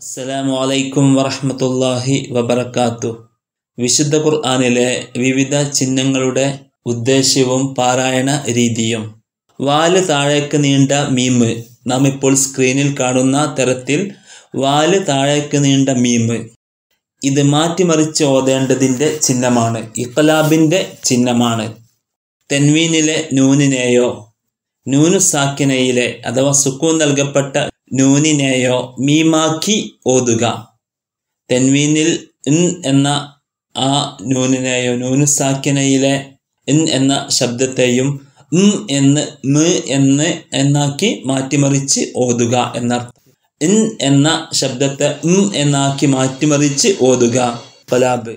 അസ്സലാമു അലൈക്കും വറഹമത്തല്ലാഹി വബർക്കാത്തു വിശുദ്ധ ഖുർആാനിലെ വിവിധ ചിഹ്നങ്ങളുടെ ഉദ്ദേശ്യവും പാരായണ രീതിയും വാല് താഴേക്ക് നീണ്ട മീമ് നാം ഇപ്പോൾ സ്ക്രീനിൽ കാണുന്ന തരത്തിൽ വാല് താഴേക്ക് നീണ്ട മീമ് ഇത് മാറ്റിമറിച്ച് ഓതേണ്ടതിൻ്റെ ചിഹ്നമാണ് ഇഖലാബിൻ്റെ ചിഹ്നമാണ് തെൻവീനിലെ നൂനിനെയോ നൂനു സാക്കിനയിലെ അഥവാ സുക്കൂൻ നൽകപ്പെട്ട നൂനിനെയോ മീമാക്കി ഓതുക തെൻവീനിൽ ഇൻ എന്ന ആ നൂനിനെയോ നൂനുസാക്കിനയിലെ ഇൻ എന്ന ശബ്ദത്തെയും ഉം എന്ന് മ് എന്ന് എന്നാക്കി മാറ്റിമറിച്ച് ഓതുക എന്നർത്ഥം ഇൻ എന്ന ശബ്ദത്തെ ഉം എന്നാക്കി മാറ്റിമറിച്ച് ഓതുക പലാബ്